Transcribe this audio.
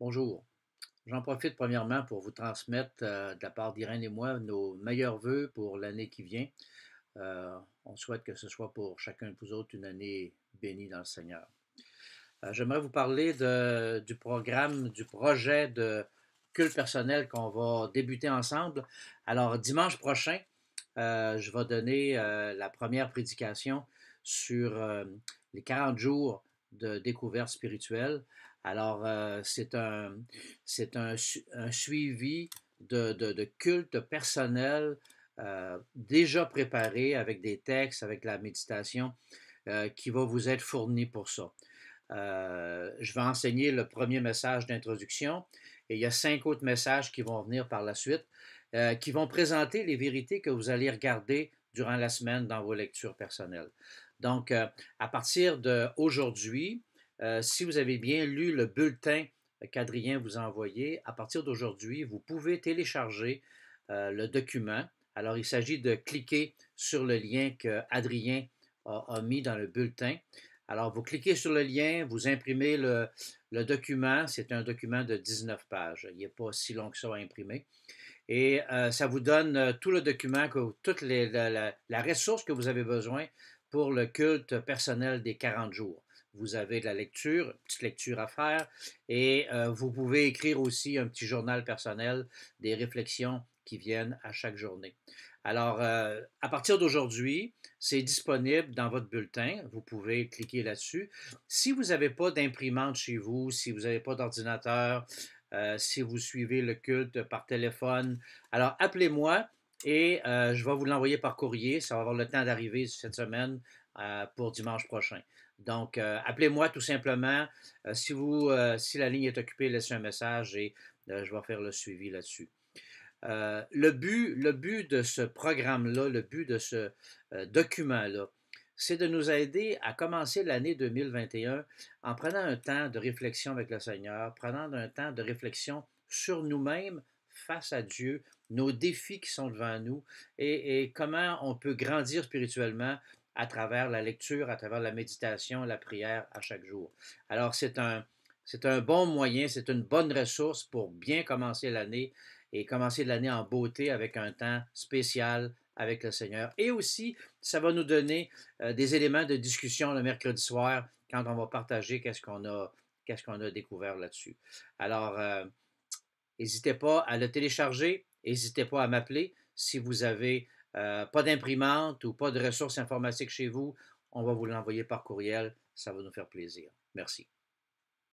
Bonjour. J'en profite premièrement pour vous transmettre euh, de la part d'Irène et moi nos meilleurs voeux pour l'année qui vient. Euh, on souhaite que ce soit pour chacun de vous autres une année bénie dans le Seigneur. Euh, j'aimerais vous parler du programme, du projet de culte personnel qu'on va débuter ensemble. Alors, dimanche prochain, je vais donner la première prédication sur les 40 jours de découverte spirituelle. Alors, euh, c'est un, c'est un, suivi de, de, culte personnel euh, déjà préparé avec des textes, avec la méditation euh, qui va vous être fourni pour ça. je vais enseigner le premier message d'introduction et il y a cinq autres messages qui vont venir par la suite qui vont présenter les vérités que vous allez regarder durant la semaine dans vos lectures personnelles. Donc, euh, à partir d'aujourd'hui, euh, si vous avez bien lu le bulletin qu'Adrien vous a envoyé, à partir d'aujourd'hui, vous pouvez télécharger euh, le document. Alors, il s'agit de cliquer sur le lien que Adrien a, a mis dans le bulletin. Alors, vous cliquez sur le lien, vous imprimez le, document. C'est un document de 19 pages. Il n'est pas si long que ça à imprimer. Et euh, ça vous donne euh, tout le document, toute la, ressource que vous avez besoin pour le culte personnel des 40 jours vous avez de la lecture, une petite lecture à faire, et euh, vous pouvez écrire aussi un petit journal personnel, des réflexions qui viennent à chaque journée. Alors, euh, à partir d'aujourd'hui, c'est disponible dans votre bulletin. Vous pouvez cliquer là-dessus. Si vous n'avez pas d'imprimante chez vous, si vous n'avez pas d'ordinateur, euh, si vous suivez le culte par téléphone, alors appelez-moi et euh, je vais vous l'envoyer par courrier. Ça va avoir le temps d'arriver cette semaine pour dimanche prochain. Donc, appelez-moi tout simplement. si, vous, si la ligne est occupée, laissez un message et je vais faire le suivi là-dessus. Euh, le, but, le but de ce programme-là, le but de ce euh, document-là, c'est de nous aider à commencer l'année 2021 en prenant un temps de réflexion avec le Seigneur, prenant un temps de réflexion sur nous-mêmes face à Dieu, nos défis qui sont devant nous et, comment on peut grandir spirituellement à travers la lecture, à travers la méditation, la prière à chaque jour. Alors c'est un, c'est un bon moyen, c'est une bonne ressource pour bien commencer l'année et commencer l'année en beauté avec un temps spécial avec le Seigneur. Et aussi, ça va nous donner euh, des éléments de discussion le mercredi soir quand on va partager qu'est-ce qu'on a, qu'est-ce qu'on a découvert là-dessus. Alors, euh, n'hésitez pas à le télécharger, n'hésitez pas à m'appeler si vous avez euh, pas d'imprimante ou pas de ressources informatiques chez vous. On va vous l'envoyer par courriel, ça va nous faire plaisir. Merci.